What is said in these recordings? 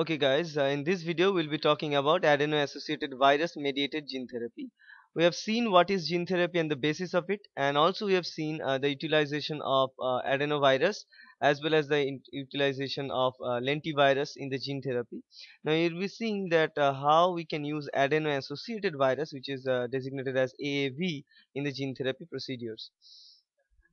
Okay guys, uh, in this video we'll be talking about adeno-associated virus-mediated gene therapy. We have seen what is gene therapy and the basis of it and also we have seen uh, the utilization of uh, adenovirus as well as the utilization of uh, lentivirus in the gene therapy. Now you'll be seeing that uh, how we can use adeno-associated virus which is uh, designated as AAV in the gene therapy procedures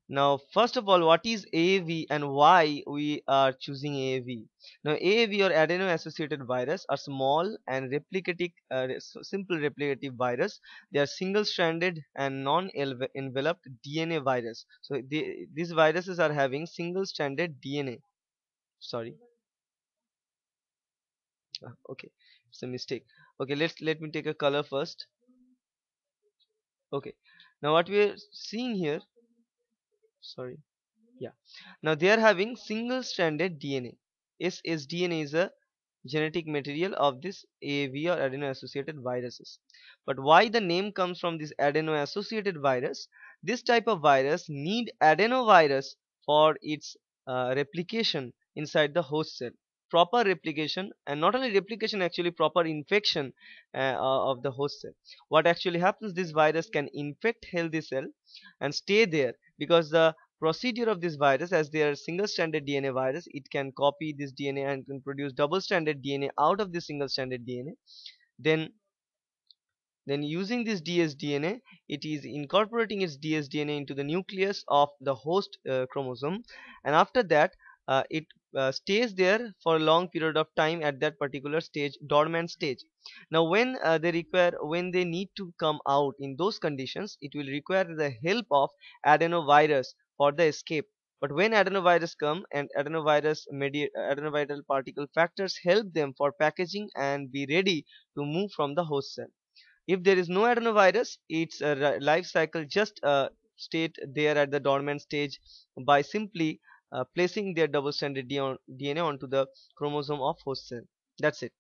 now first of all what is AAV and why we are choosing AAV now AAV or adeno associated virus are small and replicative uh, simple replicative virus they are single stranded and non enveloped DNA virus so they, these viruses are having single stranded DNA sorry ah, okay it's a mistake okay let's let me take a color first okay now what we are seeing here sorry yeah now they are having single stranded DNA ssDNA is a genetic material of this AAV or adeno associated viruses but why the name comes from this adeno associated virus this type of virus need adenovirus for its uh, replication inside the host cell proper replication and not only replication actually proper infection uh, of the host cell what actually happens this virus can infect healthy cell and stay there because the procedure of this virus as they are single stranded DNA virus it can copy this DNA and can produce double stranded DNA out of this single stranded DNA then then using this dsDNA it is incorporating its dsDNA into the nucleus of the host uh, chromosome and after that uh, it uh, stays there for a long period of time at that particular stage dormant stage now when uh, they require when they need to come out in those conditions it will require the help of adenovirus for the escape but when adenovirus come and adenovirus uh, adenoviral particle factors help them for packaging and be ready to move from the host cell if there is no adenovirus its life cycle just uh, state there at the dormant stage by simply uh, placing their double-stranded DNA onto the chromosome of host cell. That's it.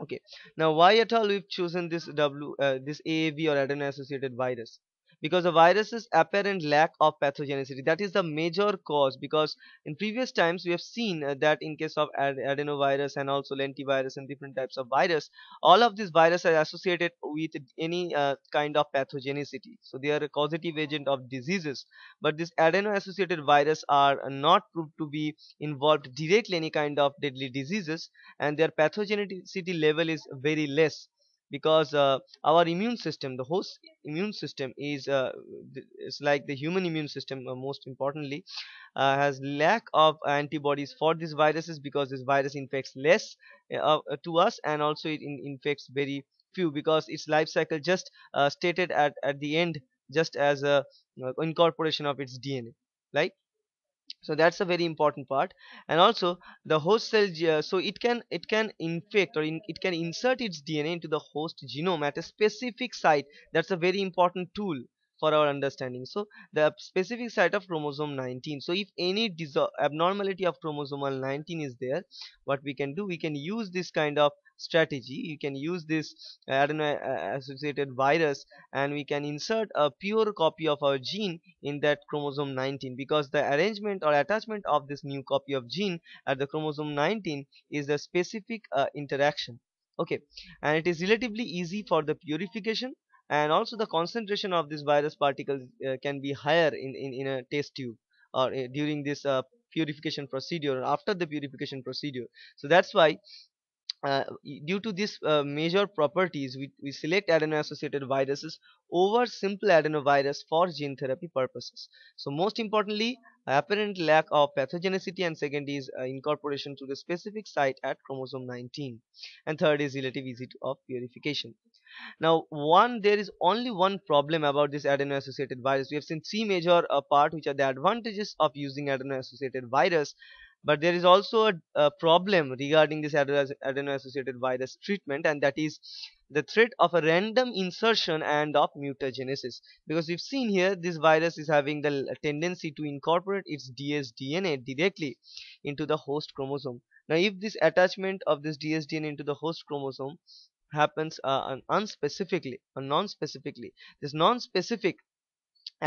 Okay. Now, why at all we've chosen this W, uh, this AAV or adeno-associated virus? because the virus's apparent lack of pathogenicity that is the major cause because in previous times we have seen uh, that in case of adenovirus and also lentivirus and different types of virus all of these viruses are associated with any uh, kind of pathogenicity so they are a causative agent of diseases but this adeno associated virus are not proved to be involved directly in any kind of deadly diseases and their pathogenicity level is very less because uh, our immune system the host immune system is uh, it's like the human immune system uh, most importantly uh, has lack of antibodies for these viruses because this virus infects less uh, uh, to us and also it in infects very few because its life cycle just stated at, at the end just as a incorporation of its DNA like so that's a very important part and also the host cell uh, so it can it can infect or in, it can insert its dna into the host genome at a specific site that's a very important tool for our understanding so the specific site of chromosome 19 so if any abnormality of chromosomal 19 is there what we can do we can use this kind of strategy you can use this adeno uh, associated virus and we can insert a pure copy of our gene in that chromosome 19 because the arrangement or attachment of this new copy of gene at the chromosome 19 is a specific uh, interaction okay and it is relatively easy for the purification and also the concentration of this virus particles uh, can be higher in, in, in a test tube or uh, during this uh, purification procedure or after the purification procedure so that's why uh, due to these uh, major properties we, we select adeno associated viruses over simple adenovirus for gene therapy purposes so most importantly apparent lack of pathogenicity and second is uh, incorporation to the specific site at chromosome 19 and third is relative ease of purification now one there is only one problem about this adeno associated virus we have seen three major uh, part which are the advantages of using adeno associated virus but there is also a, a problem regarding this adeno associated virus treatment and that is the threat of a random insertion and of mutagenesis because we've seen here this virus is having the tendency to incorporate its dsDNA directly into the host chromosome now if this attachment of this dsDNA into the host chromosome happens uh, unspecifically or non-specifically this non-specific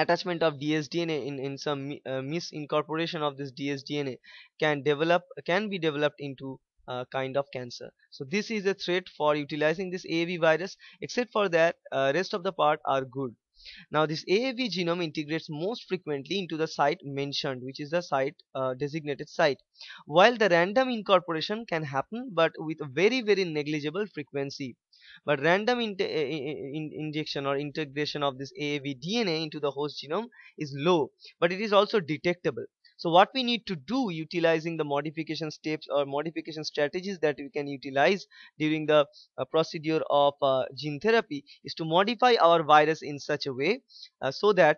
attachment of dsdna in in some uh, misincorporation of this dsdna can develop can be developed into uh, kind of cancer so this is a threat for utilizing this AAV virus except for that uh, rest of the part are good now this AAV genome integrates most frequently into the site mentioned which is the site uh, designated site while the random incorporation can happen but with very very negligible frequency but random in in injection or integration of this AAV DNA into the host genome is low, but it is also detectable. So what we need to do utilizing the modification steps or modification strategies that we can utilize during the uh, procedure of uh, gene therapy is to modify our virus in such a way uh, so that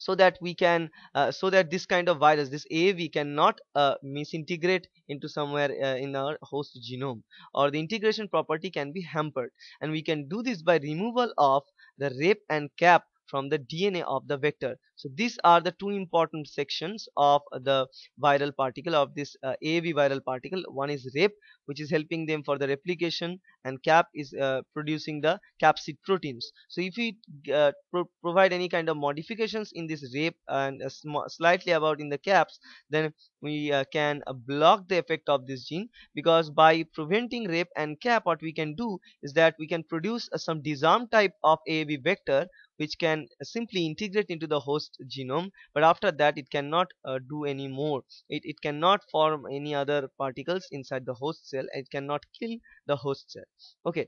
so that we can uh, so that this kind of virus this AAV cannot uh, misintegrate into somewhere uh, in our host genome or the integration property can be hampered and we can do this by removal of the rape and cap from the DNA of the vector. So these are the two important sections of the viral particle of this uh, AAV viral particle. One is REP which is helping them for the replication and CAP is uh, producing the capsid proteins. So if we uh, pro provide any kind of modifications in this REP and slightly about in the CAPs then we uh, can block the effect of this gene because by preventing REP and CAP what we can do is that we can produce uh, some disarm type of AAV vector which can simply integrate into the host genome but after that it cannot uh, do any more it, it cannot form any other particles inside the host cell it cannot kill the host cell okay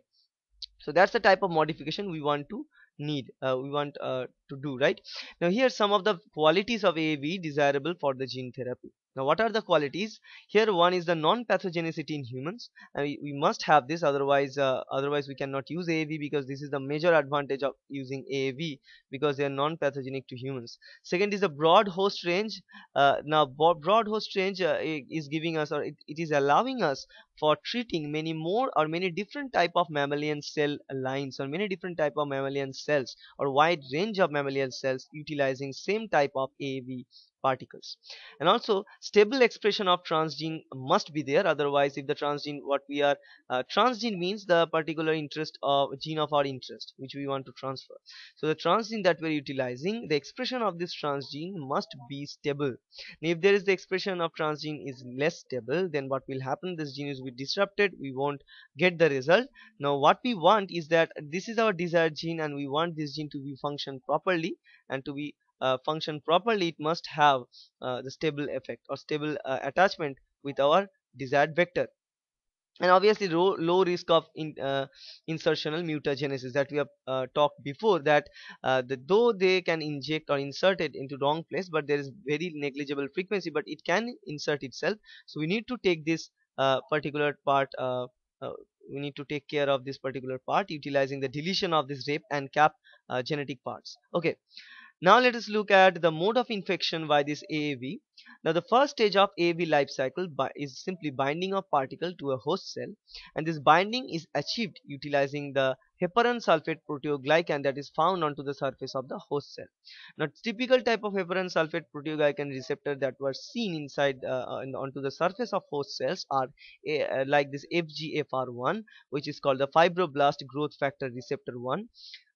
so that's the type of modification we want to need uh, we want uh, to do right now here are some of the qualities of AAV desirable for the gene therapy now what are the qualities here one is the non-pathogenicity in humans and uh, we, we must have this otherwise uh, otherwise we cannot use AAV because this is the major advantage of using AAV because they are non-pathogenic to humans second is the broad host range uh, now broad host range uh, is giving us or it, it is allowing us for treating many more or many different type of mammalian cell lines or many different type of mammalian cells or wide range of mammalian cells utilizing same type of AAV particles and also stable expression of transgene must be there otherwise if the transgene what we are uh, transgene means the particular interest of gene of our interest which we want to transfer so the transgene that we're utilizing the expression of this transgene must be stable and if there is the expression of transgene is less stable then what will happen this gene will be disrupted we won't get the result now what we want is that this is our desired gene and we want this gene to be function properly and to be uh, function properly it must have uh, the stable effect or stable uh, attachment with our desired vector and obviously low, low risk of in, uh, insertional mutagenesis that we have uh, talked before that uh, the, though they can inject or insert it into wrong place but there is very negligible frequency but it can insert itself so we need to take this particular part we need to take care of this particular part utilizing the deletion of this rape and cap genetic parts okay now let us look at the mode of infection by this AAV. Now the first stage of AAV life cycle is simply binding of particle to a host cell and this binding is achieved utilizing the heparin sulfate proteoglycan that is found onto the surface of the host cell. Now typical type of heparin sulfate proteoglycan receptor that were seen inside uh, uh onto the surface of host cells are eh, uh, like this FGFR1 which is called the fibroblast growth factor receptor 1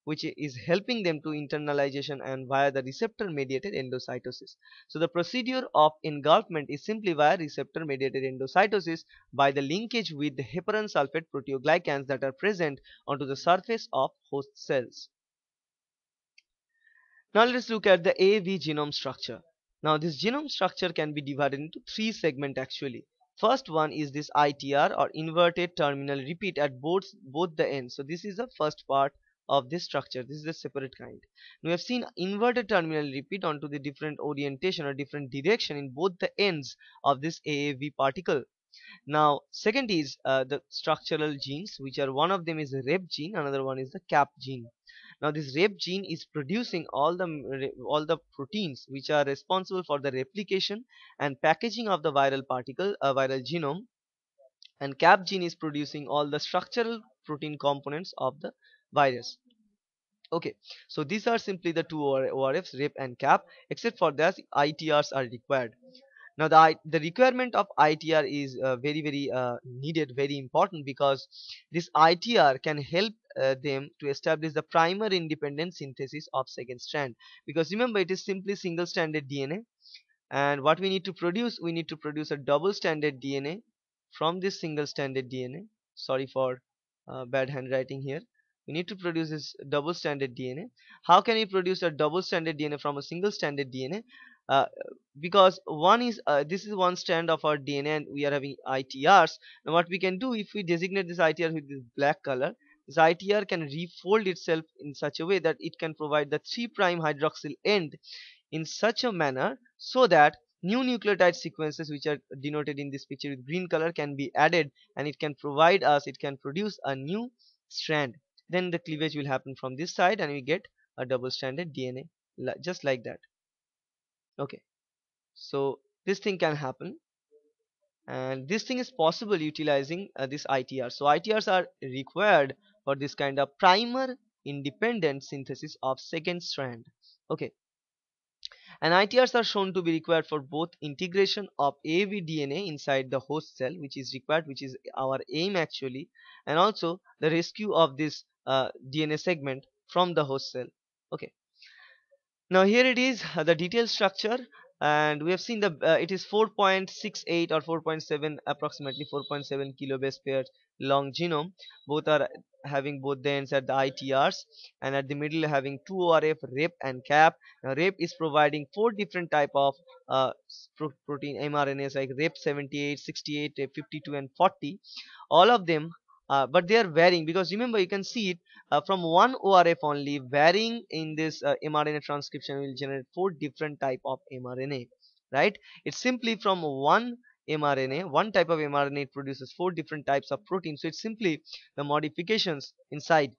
which is helping them to internalization and via the receptor mediated endocytosis. So the procedure of engulfment is simply via receptor mediated endocytosis by the linkage with the heparin sulfate proteoglycans that are present onto the surface of host cells. Now let's look at the AAV genome structure. Now this genome structure can be divided into three segments actually. First one is this ITR or inverted terminal repeat at both both the ends. So this is the first part of this structure this is a separate kind we have seen inverted terminal repeat onto the different orientation or different direction in both the ends of this AAV particle now second is uh, the structural genes which are one of them is the rep gene another one is the cap gene now this rep gene is producing all the all the proteins which are responsible for the replication and packaging of the viral particle uh, viral genome and cap gene is producing all the structural protein components of the virus okay so these are simply the two orfs rip and cap except for this, itrs are required now the the requirement of itr is uh, very very uh, needed very important because this itr can help uh, them to establish the primer independent synthesis of second strand because remember it is simply single stranded dna and what we need to produce we need to produce a double stranded dna from this single stranded dna sorry for uh, bad handwriting here we need to produce this double stranded DNA how can we produce a double stranded DNA from a single stranded DNA uh, because one is uh, this is one strand of our DNA and we are having ITRs now what we can do if we designate this ITR with this black color this ITR can refold itself in such a way that it can provide the 3' hydroxyl end in such a manner so that new nucleotide sequences which are denoted in this picture with green color can be added and it can provide us it can produce a new strand then the cleavage will happen from this side and we get a double stranded DNA just like that okay so this thing can happen and this thing is possible utilizing uh, this ITR so ITRs are required for this kind of primer independent synthesis of second strand okay and ITRs are shown to be required for both integration of avDNA DNA inside the host cell which is required which is our aim actually and also the rescue of this uh, DNA segment from the host cell okay now here it is uh, the detailed structure and we have seen the uh, it is 4.68 or 4.7 approximately 4.7 kilobase pair long genome both are having both the ends at the ITRs and at the middle having 2 ORF, REP and CAP now REP is providing four different type of uh, pro protein mRNAs like REP 78 68 52 and 40 all of them uh, but they are varying because remember you can see it uh, from one ORF only varying in this uh, mRNA transcription will generate four different type of mRNA right it's simply from one mRNA one type of mRNA it produces four different types of protein so it's simply the modifications inside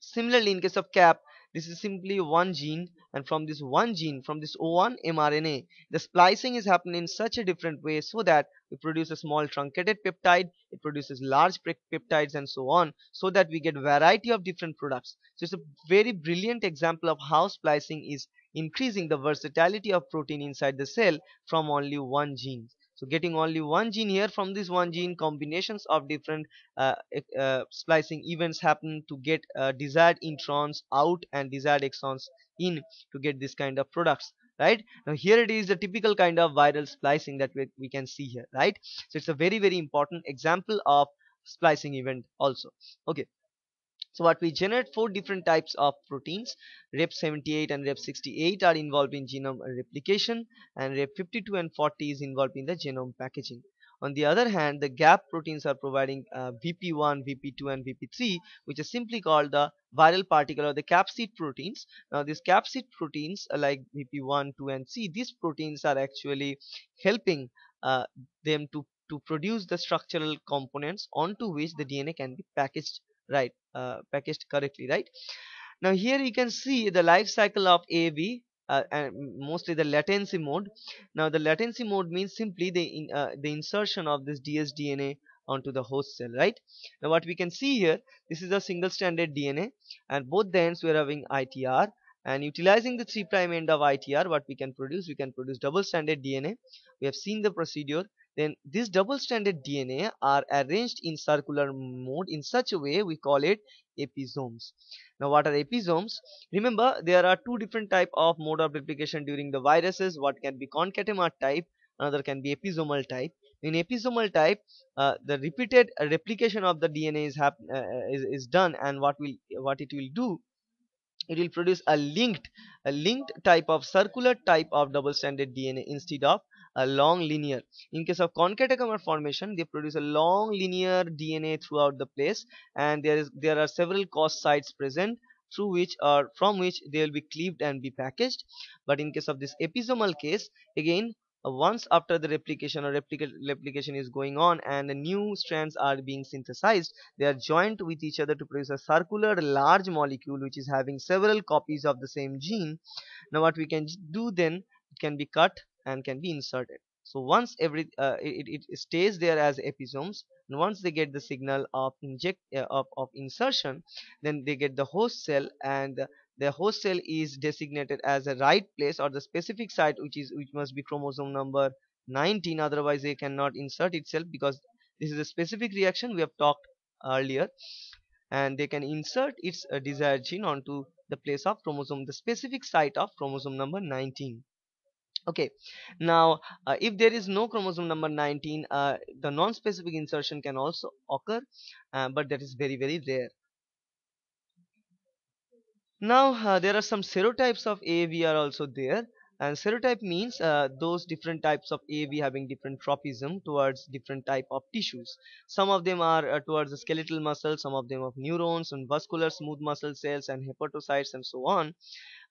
similarly in case of cap this is simply one gene and from this one gene from this O1 mRNA the splicing is happening in such a different way so that we produce a small truncated peptide it produces large peptides and so on so that we get variety of different products so it's a very brilliant example of how splicing is increasing the versatility of protein inside the cell from only one gene so getting only one gene here from this one gene combinations of different uh, uh, splicing events happen to get uh, desired introns out and desired exons in to get this kind of products right now here it is the typical kind of viral splicing that we, we can see here right so it's a very very important example of splicing event also okay so what we generate four different types of proteins. Rep 78 and Rep 68 are involved in genome replication and Rep 52 and 40 is involved in the genome packaging. On the other hand, the gap proteins are providing uh, VP1, VP2 and VP3 which is simply called the viral particle or the capsid proteins. Now these capsid proteins uh, like VP1, 2 and C, these proteins are actually helping uh, them to, to produce the structural components onto which the DNA can be packaged right, uh, packaged correctly, right. Now here you can see the life cycle of AAV uh, and mostly the latency mode now the latency mode means simply the in, uh, the insertion of this dsDNA onto the host cell right now what we can see here this is a single stranded DNA and both the ends are having ITR and utilizing the 3 prime end of ITR what we can produce we can produce double stranded DNA we have seen the procedure then these double-stranded DNA are arranged in circular mode in such a way we call it episomes. Now what are episomes? Remember there are two different type of mode of replication during the viruses what can be concatemer type another can be episomal type. In episomal type uh, the repeated replication of the DNA is, uh, uh, is, is done and what will what it will do it will produce a linked a linked type of circular type of double stranded DNA instead of a long linear in case of concatecomber formation they produce a long linear dna throughout the place and there is there are several cost sites present through which or from which they will be cleaved and be packaged but in case of this episomal case again uh, once after the replication or replica replication is going on and the new strands are being synthesized they are joined with each other to produce a circular large molecule which is having several copies of the same gene now what we can do then it can be cut and can be inserted so once every uh, it, it stays there as episomes and once they get the signal of inject uh, of, of insertion then they get the host cell and the, host cell is designated as a right place or the specific site which is which must be chromosome number 19 otherwise they cannot insert itself because this is a specific reaction we have talked earlier and they can insert its uh, desired gene onto the place of chromosome the specific site of chromosome number 19 okay now uh, if there is no chromosome number 19 uh, the non-specific insertion can also occur uh, but that is very very rare now uh, there are some serotypes of AAV are also there and serotype means uh, those different types of AAV having different tropism towards different type of tissues some of them are uh, towards the skeletal muscle some of them of neurons and vascular smooth muscle cells and hepatocytes and so on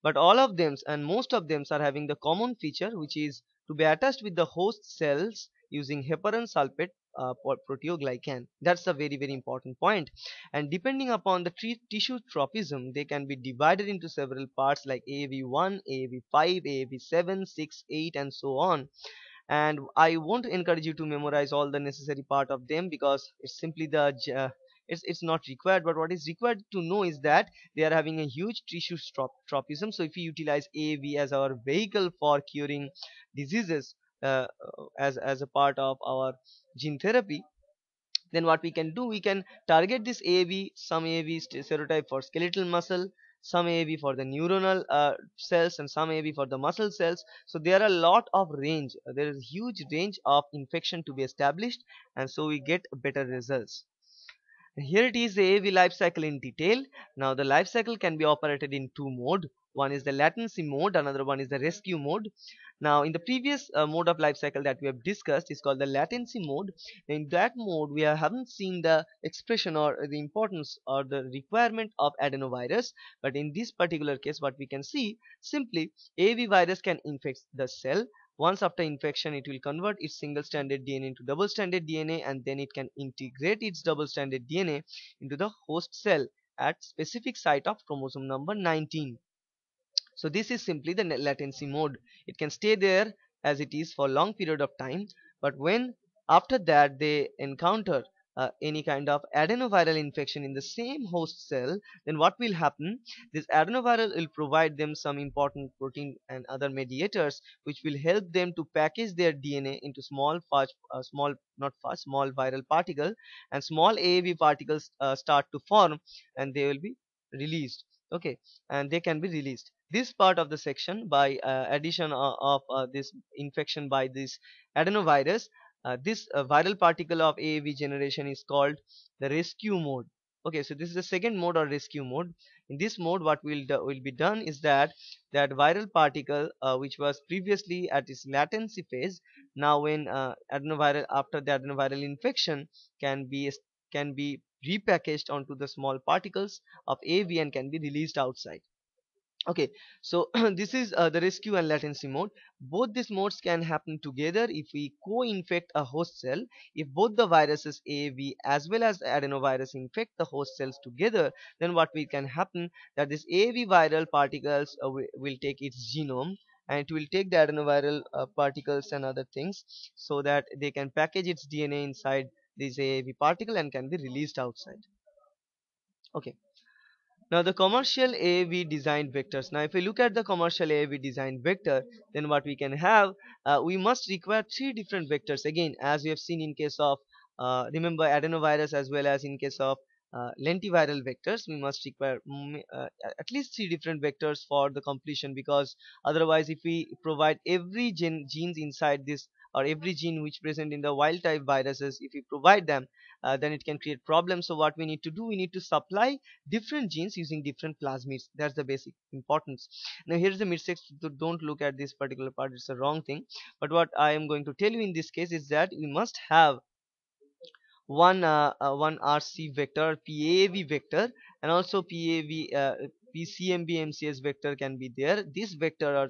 but all of them and most of them are having the common feature which is to be attached with the host cells using heparin sulfate uh, proteoglycan that's a very very important point and depending upon the tissue tropism they can be divided into several parts like AAV1 AAV5 AAV7 6 8 and so on and I won't encourage you to memorize all the necessary part of them because it's simply the uh, it's it's not required but what is required to know is that they are having a huge tissue tropism so if we utilize AAV as our vehicle for curing diseases uh, uh, as as a part of our gene therapy then what we can do we can target this AAV some AAV serotype for skeletal muscle some AAV for the neuronal uh, cells and some AAV for the muscle cells. So there are a lot of range. Uh, there is huge range of infection to be established and so we get better results here it is the AV life cycle in detail now the life cycle can be operated in two mode one is the latency mode another one is the rescue mode now in the previous uh, mode of life cycle that we have discussed is called the latency mode in that mode we haven't seen the expression or the importance or the requirement of adenovirus but in this particular case what we can see simply AV virus can infect the cell once after infection, it will convert its single-stranded DNA into double-stranded DNA and then it can integrate its double-stranded DNA into the host cell at specific site of chromosome number 19. So this is simply the latency mode. It can stay there as it is for long period of time but when after that they encounter uh, any kind of adenoviral infection in the same host cell then what will happen this adenoviral will provide them some important protein and other mediators which will help them to package their DNA into small uh, small not fast small viral particle and small AAV particles uh, start to form and they will be released okay and they can be released this part of the section by uh, addition uh, of, of this infection by this adenovirus uh, this uh, viral particle of AAV generation is called the rescue mode okay so this is the second mode or rescue mode in this mode what will do, will be done is that that viral particle uh, which was previously at its latency phase now when uh, adenoviral after the adenoviral infection can be can be repackaged onto the small particles of AV and can be released outside okay so this is uh, the rescue and latency mode both these modes can happen together if we co-infect a host cell if both the viruses AAV as well as adenovirus infect the host cells together then what we can happen that this AAV viral particles uh, will take its genome and it will take the adenoviral uh, particles and other things so that they can package its DNA inside this AAV particle and can be released outside okay now the commercial AAV design vectors. Now if we look at the commercial AAV design vector, then what we can have, uh, we must require three different vectors again as we have seen in case of, uh, remember adenovirus as well as in case of uh, lentiviral vectors we must require mm, uh, at least three different vectors for the completion because otherwise if we provide every gen genes inside this or every gene which present in the wild type viruses if we provide them uh, then it can create problems so what we need to do we need to supply different genes using different plasmids that's the basic importance now here's the midsection so don't look at this particular part it's a wrong thing but what i am going to tell you in this case is that we must have one uh, uh, one rc vector pav vector and also pav uh, pcmb mcs vector can be there this vector or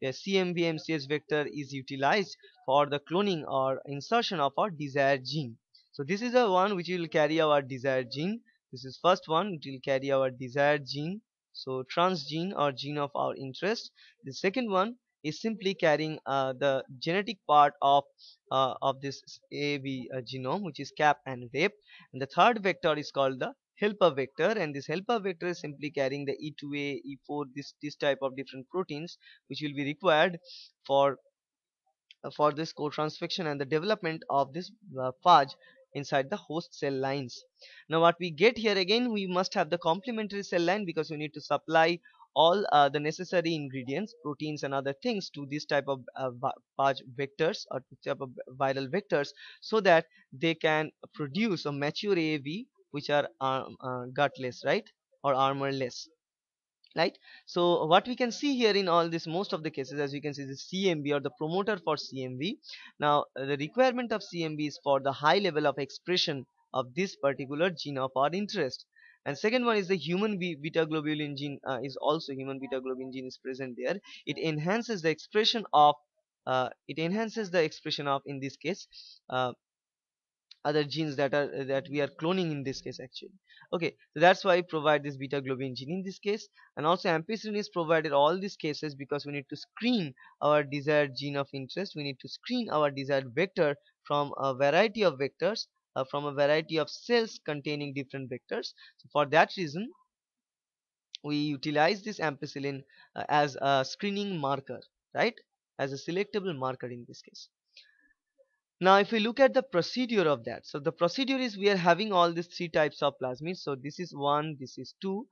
the CMV-MCH vector is utilized for the cloning or insertion of our desired gene. So this is the one which will carry our desired gene. This is first one which will carry our desired gene. So transgene or gene of our interest. The second one is simply carrying uh, the genetic part of uh, of this AAV uh, genome which is cap and rape and the third vector is called the helper vector and this helper vector is simply carrying the E2A, E4, this, this type of different proteins which will be required for uh, for this co-transfection and the development of this uh, phage inside the host cell lines. Now what we get here again we must have the complementary cell line because we need to supply all uh, the necessary ingredients proteins and other things to this type of uh, vectors or type of viral vectors so that they can produce a mature AAV which are uh, uh, gutless right or armorless right so what we can see here in all this most of the cases as you can see the CMB or the promoter for CMB now the requirement of CMB is for the high level of expression of this particular gene of our interest and second one is the human beta globulin gene uh, is also human beta globulin gene is present there it enhances the expression of uh, it enhances the expression of in this case uh, other genes that are that we are cloning in this case actually okay so that's why I provide this beta globin gene in this case and also ampicillin is provided all these cases because we need to screen our desired gene of interest we need to screen our desired vector from a variety of vectors uh, from a variety of cells containing different vectors so for that reason we utilize this ampicillin uh, as a screening marker right as a selectable marker in this case now if we look at the procedure of that, so the procedure is we are having all these three types of plasmids. So this is 1, this is 2,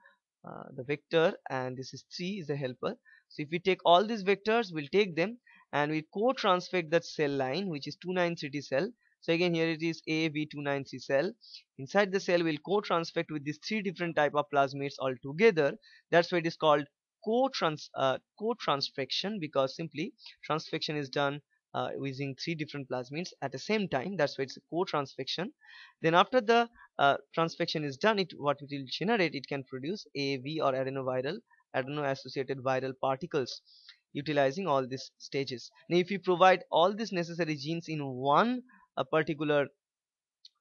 uh, the vector and this is 3 is the helper. So if we take all these vectors, we'll take them and we co-transfect that cell line which is 293 cell. So again here it is A, B, 293 cell. Inside the cell we'll co-transfect with these three different type of plasmids all together. That's why it is called co-trans uh, co-transfection because simply transfection is done uh, using three different plasmids at the same time that's why it's a co-transfection then after the uh, transfection is done it what it will generate it can produce AAV or adenoviral adeno associated viral particles utilizing all these stages now if you provide all these necessary genes in one uh, particular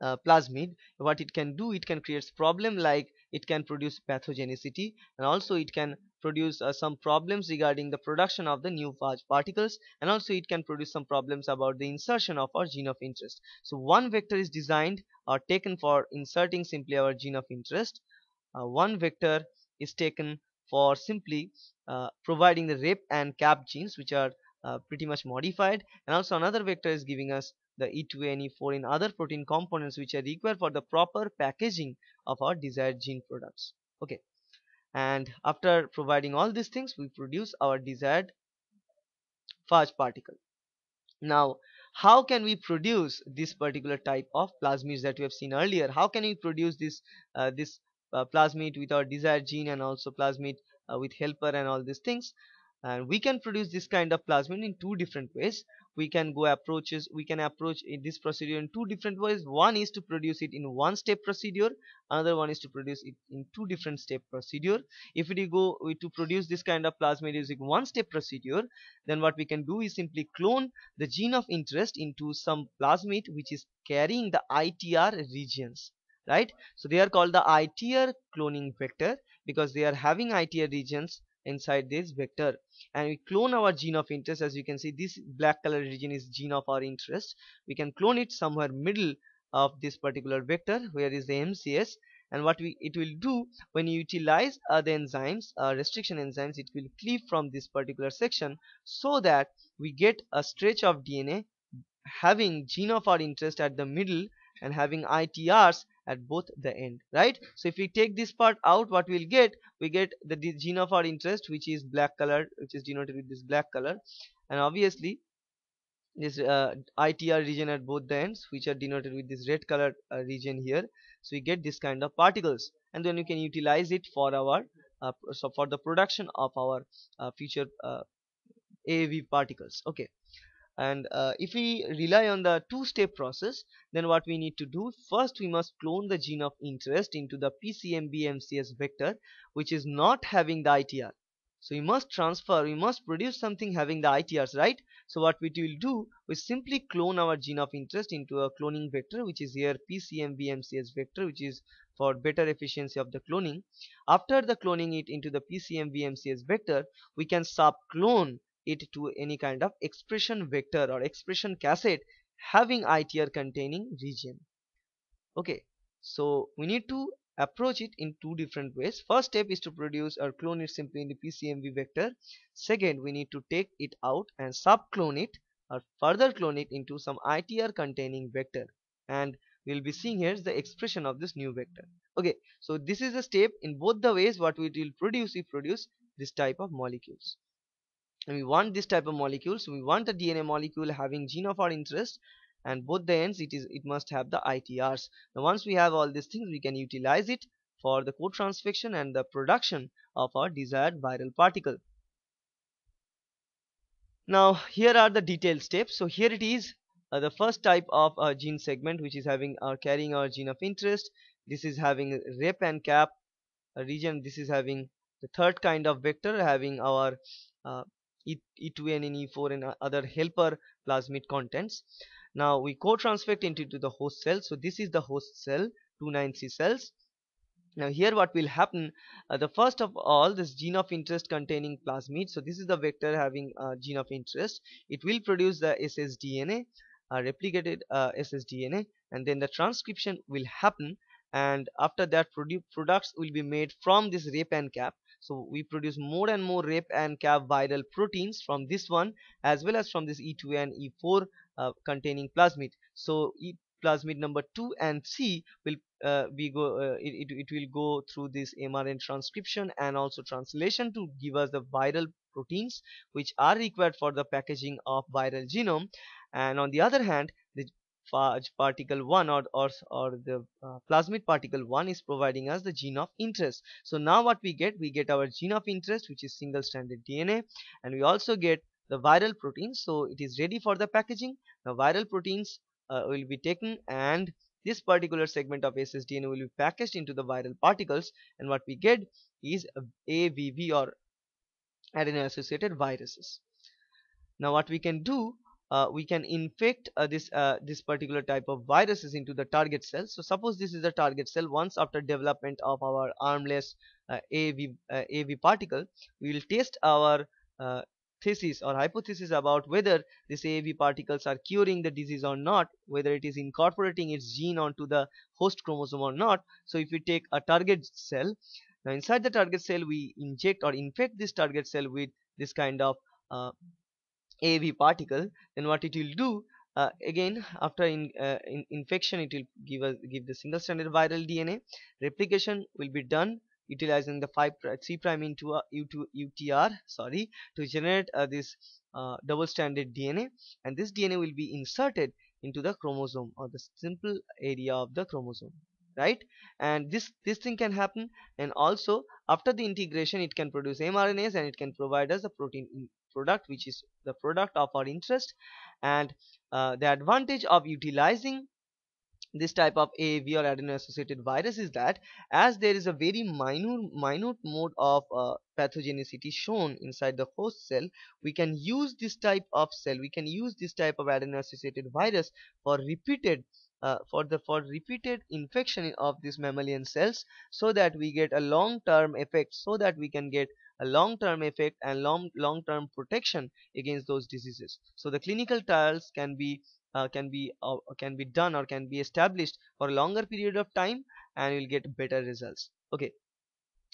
uh, plasmid what it can do it can create problem like it can produce pathogenicity and also it can produce uh, some problems regarding the production of the new particles and also it can produce some problems about the insertion of our gene of interest so one vector is designed or taken for inserting simply our gene of interest uh, one vector is taken for simply uh, providing the rip and cap genes which are uh, pretty much modified and also another vector is giving us the E2NE4 and other protein components which are required for the proper packaging of our desired gene products okay and after providing all these things we produce our desired phage particle now how can we produce this particular type of plasmids that we have seen earlier how can we produce this uh, this uh, plasmid with our desired gene and also plasmid uh, with helper and all these things and we can produce this kind of plasmid in two different ways we can go approaches we can approach this procedure in two different ways one is to produce it in one step procedure another one is to produce it in two different step procedure if we go to produce this kind of plasmid using one step procedure then what we can do is simply clone the gene of interest into some plasmid which is carrying the itr regions right so they are called the itr cloning vector because they are having itr regions inside this vector and we clone our gene of interest as you can see this black color region is gene of our interest we can clone it somewhere middle of this particular vector where is the MCS and what we it will do when you utilize other enzymes uh, restriction enzymes it will cleave from this particular section so that we get a stretch of DNA having gene of our interest at the middle and having ITRs at both the end right so if we take this part out what we'll get we get the gene of our interest which is black color which is denoted with this black color and obviously this uh, ITR region at both the ends which are denoted with this red color uh, region here so we get this kind of particles and then you can utilize it for our uh, so for the production of our uh, future uh, AAV particles okay and uh, if we rely on the two-step process then what we need to do first we must clone the gene of interest into the MCS vector which is not having the ITR so we must transfer we must produce something having the ITRs right so what we will do we simply clone our gene of interest into a cloning vector which is here MCS vector which is for better efficiency of the cloning after the cloning it into the MCS vector we can subclone. clone it to any kind of expression vector or expression cassette having itr containing region okay so we need to approach it in two different ways first step is to produce or clone it simply in the pcmv vector second we need to take it out and subclone it or further clone it into some itr containing vector and we'll be seeing here is the expression of this new vector okay so this is a step in both the ways what we will produce we produce this type of molecules and we want this type of molecule. So we want a DNA molecule having gene of our interest and both the ends it is it must have the ITRs now once we have all these things we can utilize it for the co-transfection and the production of our desired viral particle now here are the detailed steps so here it is uh, the first type of uh, gene segment which is having our uh, carrying our gene of interest this is having rep and cap region this is having the third kind of vector having our uh, E2n and E4 and other helper plasmid contents. Now we co-transfect into the host cell. So this is the host cell 29C cells. Now here what will happen, uh, the first of all this gene of interest containing plasmid, so this is the vector having uh, gene of interest, it will produce the ssDNA, uh, replicated uh, ssDNA and then the transcription will happen and after that produ products will be made from this rep and cap so we produce more and more rep and cap viral proteins from this one as well as from this e2 and e4 uh, containing plasmid so e plasmid number 2 and C will uh, we go uh, it, it, it will go through this mRNA transcription and also translation to give us the viral proteins which are required for the packaging of viral genome and on the other hand particle 1 or or, or the uh, plasmid particle 1 is providing us the gene of interest so now what we get we get our gene of interest which is single stranded dna and we also get the viral protein so it is ready for the packaging The viral proteins uh, will be taken and this particular segment of ssDNA will be packaged into the viral particles and what we get is AVV or adeno associated viruses now what we can do uh, we can infect uh, this uh, this particular type of viruses into the target cell so suppose this is the target cell once after development of our armless AV, AV particle we will test our thesis or hypothesis about whether these A V particles are curing the disease or not, whether it is incorporating its gene onto the host chromosome or not. So if we take a target cell, now inside the target cell we inject or infect this target cell with this kind of uh, AV particle then what it will do uh, again after in, uh, in infection it will give us give the single stranded viral DNA replication will be done utilizing the 5 3 prime into a uh, U2 UTR sorry to generate uh, this uh, double stranded DNA and this DNA will be inserted into the chromosome or the simple area of the chromosome right and this this thing can happen and also after the integration it can produce mRNAs and it can provide us a protein product which is the product of our interest and uh, the advantage of utilizing this type of AAV or adeno associated virus is that as there is a very minute minute mode of uh, pathogenicity shown inside the host cell we can use this type of cell we can use this type of adeno associated virus for repeated uh, for the for repeated infection of these mammalian cells so that we get a long term effect so that we can get a long-term effect and long long-term protection against those diseases so the clinical trials can be uh, can be uh, can be done or can be established for a longer period of time and you'll get better results okay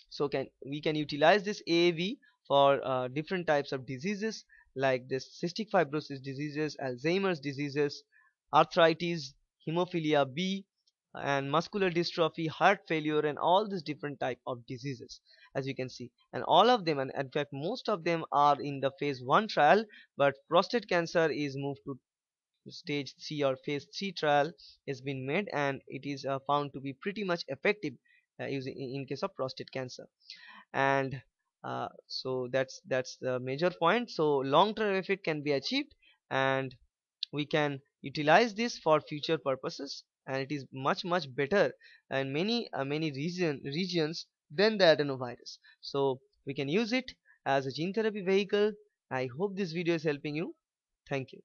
so can we can utilize this AAV for uh, different types of diseases like this cystic fibrosis diseases Alzheimer's diseases arthritis hemophilia B and muscular dystrophy heart failure and all these different type of diseases as you can see and all of them and in fact most of them are in the phase 1 trial but prostate cancer is moved to stage 3 or phase 3 trial has been made and it is uh, found to be pretty much effective uh, using in case of prostate cancer and uh, so that's that's the major point so long-term effect can be achieved and we can utilize this for future purposes and it is much much better and many uh, many region regions than the adenovirus so we can use it as a gene therapy vehicle i hope this video is helping you thank you